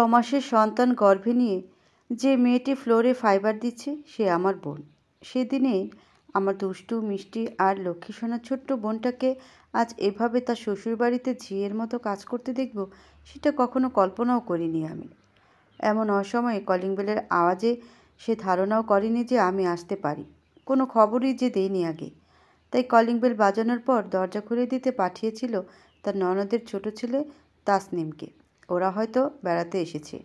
ছমাসের সন্তান গর্ভে নিয়ে যে মেয়েটি ফ্লোরে ফাইবার দিচ্ছে সে আমার বোন সেদিনে আমার দুষ্টু মিষ্টি আর লক্ষ্মী সোনার ছোট্ট বোনটাকে আজ এভাবে তার শ্বশুরবাড়িতে ঝিয়ের মতো কাজ করতে দেখব সেটা কখনো কল্পনাও করিনি আমি এমন অসময়ে কলিং বেলের আওয়াজে সে ধারণাও করেনি যে আমি আসতে পারি কোনো খবরই যে দেয়নি আগে তাই কলিং বেল বাজানোর পর দরজা খুলে দিতে পাঠিয়েছিল তার ননদের ছোট ছেলে তাসনিমকে ওরা হয়তো বেড়াতে এসেছে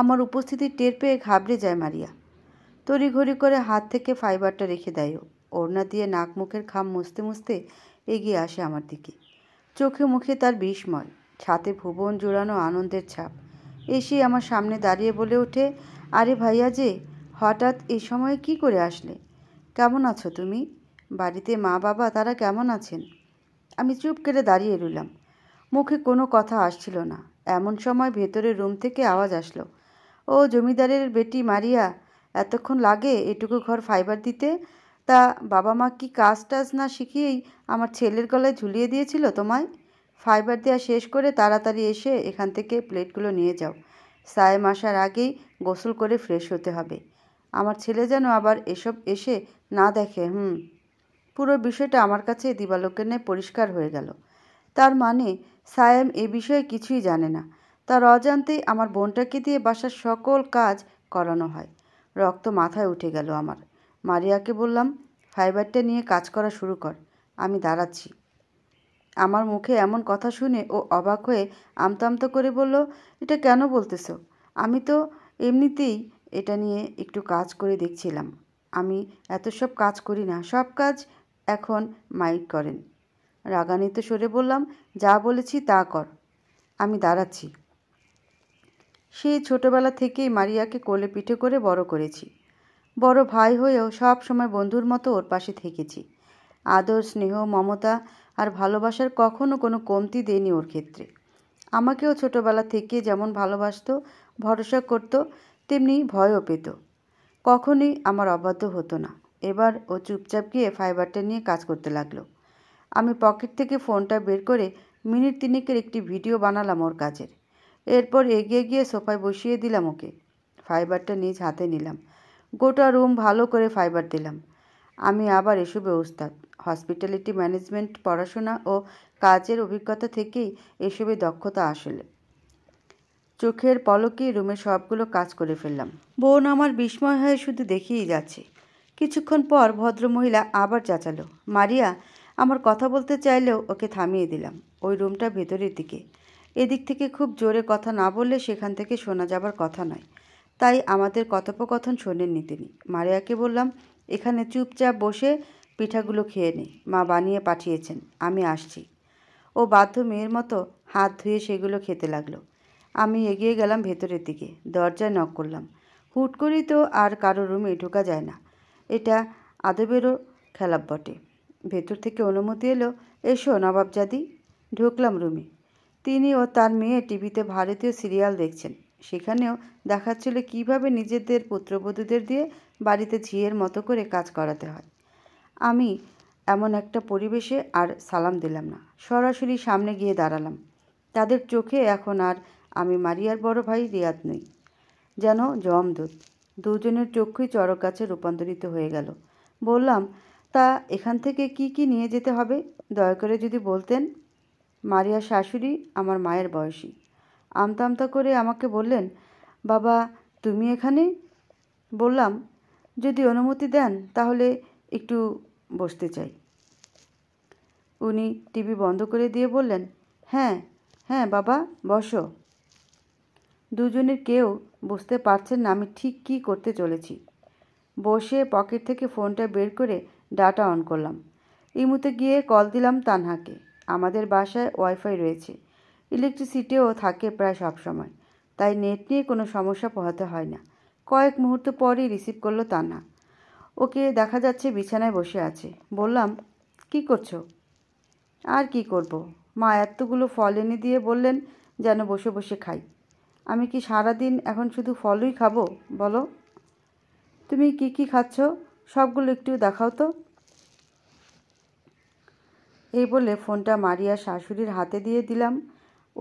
আমার উপস্থিতি টের পেয়ে ঘাবড়ে যায় মারিয়া তড়িঘড়ি করে হাত থেকে ফাইবারটা রেখে দেয় ওড়না দিয়ে নাক মুখের খাম মুছতে মুছতে এগিয়ে আসে আমার দিকে চোখে মুখে তার বিস্ময় ছাতে ভুবন জোড়ানো আনন্দের ছাপ এসে আমার সামনে দাঁড়িয়ে বলে ওঠে আরে ভাইয়া যে হঠাৎ এ সময়ে কি করে আসলে কেমন আছো তুমি বাড়িতে মা বাবা তারা কেমন আছেন আমি চুপ কেটে দাঁড়িয়ে রইলাম মুখে কোনো কথা আসছিল না এমন সময় ভেতরের রুম থেকে আওয়াজ আসলো ও জমিদারের বেটি মারিয়া এতক্ষণ লাগে এটুকু ঘর ফাইবার দিতে তা বাবা মা কি কাজ টাজ না শিখিয়েই আমার ছেলের গলায় ঝুলিয়ে দিয়েছিল তোমায় ফাইবার দেওয়া শেষ করে তাড়াতাড়ি এসে এখান থেকে প্লেটগুলো নিয়ে যাও সায়ে মাসার আগেই গোসল করে ফ্রেশ হতে হবে আমার ছেলে যেন আবার এসব এসে না দেখে হুম পুরো বিষয়টা আমার কাছে দিবালোকের ন্যায় পরিষ্কার হয়ে গেল তার মানে সায়েম এ বিষয়ে কিছুই জানে না তার অজান্তেই আমার বোনটাকে দিয়ে বাসার সকল কাজ করানো হয় রক্ত মাথায় উঠে গেল আমার মারিয়াকে বললাম ফাইবারটা নিয়ে কাজ করা শুরু কর আমি দাঁড়াচ্ছি আমার মুখে এমন কথা শুনে ও অবাক হয়ে আমতো করে বলল এটা কেন বলতেছো আমি তো এমনিতেই এটা নিয়ে একটু কাজ করে দেখছিলাম আমি এত সব কাজ করি না সব কাজ এখন মাইক করেন রাগানিত সরে বললাম যা বলেছি তা কর আমি দাঁড়াচ্ছি সেই ছোটবেলা থেকেই মারিয়াকে কোলে পিঠে করে বড় করেছি বড় ভাই হয়েও সব সময় বন্ধুর মতো ওর পাশে থেকেছি আদর স্নেহ মমতা আর ভালোবাসার কখনো কোনো কমতি দেয়নি ওর ক্ষেত্রে আমাকেও ছোটবেলা থেকে যেমন ভালোবাসত ভরসা করত তেমনি ভয়ও পেত কখনোই আমার অবাধ্য হতো না এবার ও চুপচাপ গিয়ে ফাইবারটা নিয়ে কাজ করতে লাগলো আমি পকেট থেকে ফোনটা বের করে মিনিট তিনেকের একটি ভিডিও বানালাম ওর কাজের এরপর এগিয়ে গিয়ে সোফায় বসিয়ে দিলাম ওকে ফাইবারটা নিজ হাতে নিলাম গোটা রুম ভালো করে ফাইবার দিলাম আমি আবার এসব ওস্তাদ হসপিটালিটি ম্যানেজমেন্ট পড়াশোনা ও কাজের অভিজ্ঞতা থেকেই এসবে দক্ষতা আসলে চোখের পলকেই রুমে সবগুলো কাজ করে ফেললাম বোন আমার বিস্ময় হয়ে শুধু দেখিয়েই যাচ্ছে কিছুক্ষণ পর ভদ্রমহিলা আবার চাচালো মারিয়া আমার কথা বলতে চাইলেও ওকে থামিয়ে দিলাম ওই রুমটা ভেতরের দিকে এদিক থেকে খুব জোরে কথা না বললে সেখান থেকে শোনা যাবার কথা নয় তাই আমাদের কথোপকথন শোনেননি তিনি মারিয়াকে বললাম এখানে চুপচাপ বসে পিঠাগুলো খেয়ে নে মা বানিয়ে পাঠিয়েছেন আমি আসছি ও বাধ্য মেয়ের মতো হাত ধুয়ে সেগুলো খেতে লাগলো আমি এগিয়ে গেলাম ভেতরের দিকে দরজায় নক করলাম হুট করেই তো আর কারো রুমে ঢোকা যায় না এটা আদবেরও খেলাপ বটে ভেতর থেকে অনুমতি এলো এসো নবাবজাদি ঢুকলাম রুমে তিনি ও তার মেয়ে টিভিতে ভারতীয় সিরিয়াল দেখছেন সেখানেও দেখাচ্ছিল কিভাবে নিজেদের পুত্রবধূদের দিয়ে বাড়িতে ঝিয়ের মতো করে কাজ করাতে হয় আমি এমন একটা পরিবেশে আর সালাম দিলাম না সরাসরি সামনে গিয়ে দাঁড়ালাম তাদের চোখে এখন আর আমি মারিয়ার বড় ভাই রিয়াদ নই যেন জমদূত দুজনের চক্ষুই চড়ক গাছে রূপান্তরিত হয়ে গেল বললাম তা এখান থেকে কি কি নিয়ে যেতে হবে দয়া করে যদি বলতেন মারিয়া শাশুড়ি আমার মায়ের বয়সী আমতা আমতা করে আমাকে বললেন বাবা তুমি এখানে বললাম যদি অনুমতি দেন তাহলে একটু বসতে চাই উনি টিভি বন্ধ করে দিয়ে বললেন হ্যাঁ হ্যাঁ বাবা বসো দুজনের কেউ বুঝতে পারছেন না আমি ঠিক কী করতে চলেছি বসে পকেট থেকে ফোনটা বের করে ডাটা অন করলাম ইমুতে গিয়ে কল দিলাম তানহাকে আমাদের বাসায় ওয়াইফাই রয়েছে ইলেকট্রিসিটিও থাকে প্রায় সবসময় তাই নেট নিয়ে কোনো সমস্যা পোহাতে হয় না কয়েক মুহূর্ত পরই রিসিভ করলো তানহা ওকে দেখা যাচ্ছে বিছানায় বসে আছে বললাম কি করছো আর কি করব। মা এতগুলো ফল এনে দিয়ে বললেন যেন বসে বসে খাই আমি কি সারাদিন এখন শুধু ফলই খাবো বলো তুমি কি কি খাচ্ছ সবগুলো একটু দেখাও তো এই বলে ফোনটা মারিয়া শাশুড়ির হাতে দিয়ে দিলাম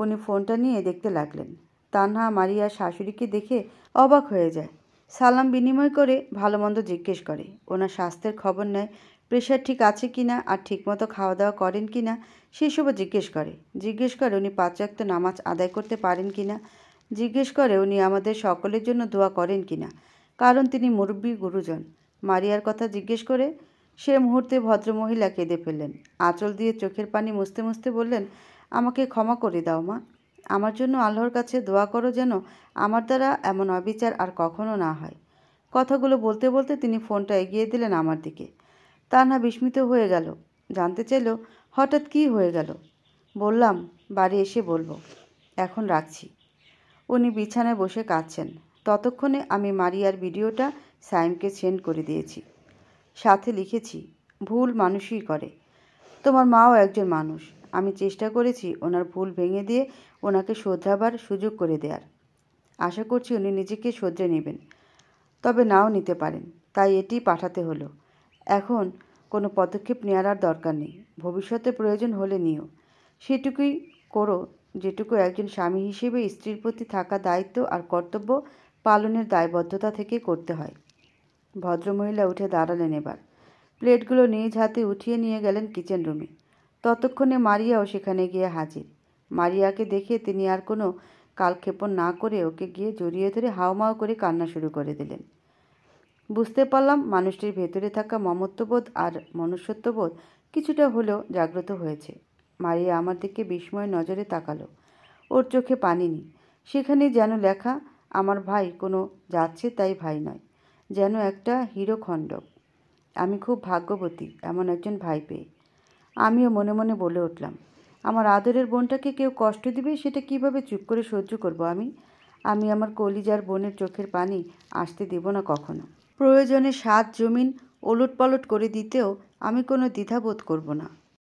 উনি ফোনটা নিয়ে দেখতে লাগলেন তানহা মারিয়া শাশুড়িকে দেখে অবাক হয়ে যায় সালাম বিনিময় করে ভালো মন্দ জিজ্ঞেস করে ওনার স্বাস্থ্যের খবর নেয় প্রেশার ঠিক আছে কি না আর ঠিকমতো খাওয়া দাওয়া করেন কি না সেসবও জিজ্ঞেস করে জিজ্ঞেস করে উনি পাঁচাক্ত নামাজ আদায় করতে পারেন কি না জিজ্ঞেস করে উনি আমাদের সকলের জন্য দোয়া করেন কি না কারণ তিনি মুরব্বী গুরুজন মারিয়ার কথা জিজ্ঞেস করে সে মুহূর্তে ভদ্রমহিলা কেঁদে ফেললেন আঁচল দিয়ে চোখের পানি মুছতে মুছতে বললেন আমাকে ক্ষমা করে দাও মা আমার জন্য আল্লাহর কাছে দোয়া করো যেন আমার দ্বারা এমন অবিচার আর কখনো না হয় কথাগুলো বলতে বলতে তিনি ফোনটা এগিয়ে দিলেন আমার দিকে না বিস্মিত হয়ে গেল জানতে চাইল হঠাৎ কি হয়ে গেল বললাম বাড়ি এসে বলবো এখন রাখছি উনি বিছানায় বসে কাঁদছেন ততক্ষণে আমি মারিয়ার ভিডিওটা সাইমকে সেন্ড করে দিয়েছি সাথে লিখেছি ভুল মানুষই করে তোমার মাও একজন মানুষ আমি চেষ্টা করেছি ওনার ভুল ভেঙে দিয়ে ওনাকে শোধরাবার সুযোগ করে দেওয়ার আশা করছি উনি নিজেকে শোধরে নেবেন তবে নাও নিতে পারেন তাই এটি পাঠাতে হলো এখন কোনো পদক্ষেপ নেওয়ার আর দরকার নেই ভবিষ্যতে প্রয়োজন হলে নিও সেটুকুই করো যেটুকু একজন স্বামী হিসেবে স্ত্রীর প্রতি থাকা দায়িত্ব আর কর্তব্য পালনের দায়বদ্ধতা থেকে করতে হয় ভদ্রমহিলা উঠে দাঁড়ালেন এবার প্লেটগুলো নিজ হাতে উঠিয়ে নিয়ে গেলেন কিচেন রুমে ততক্ষণে মারিয়াও সেখানে গিয়ে হাজির মারিয়াকে দেখে তিনি আর কোনো কালক্ষেপণ না করে ওকে গিয়ে জড়িয়ে ধরে হাওমাও করে কান্না শুরু করে দিলেন বুঝতে পারলাম মানুষটির ভেতরে থাকা মমত্ববোধ আর মনুষ্যত্ববোধ কিছুটা হলেও জাগ্রত হয়েছে মারিয়া আমার দিকে বিস্ময় নজরে তাকালো ওর চোখে পানি নি সেখানে যেন লেখা আমার ভাই কোনো যাচ্ছে তাই ভাই নয় যেন একটা হিরো খণ্ড আমি খুব ভাগ্যবতী এমন একজন ভাই পেয়ে আমিও মনে মনে বলে উঠলাম আমার আদরের বোনটাকে কেউ কষ্ট দিবে সেটা কিভাবে চুপ করে সহ্য করব আমি আমি আমার কলিজার বোনের চোখের পানি আসতে দেব না কখনো প্রয়োজনে সাত জমিন ওলট পালট করে দিতেও আমি কোনো দ্বিধাবোধ করব না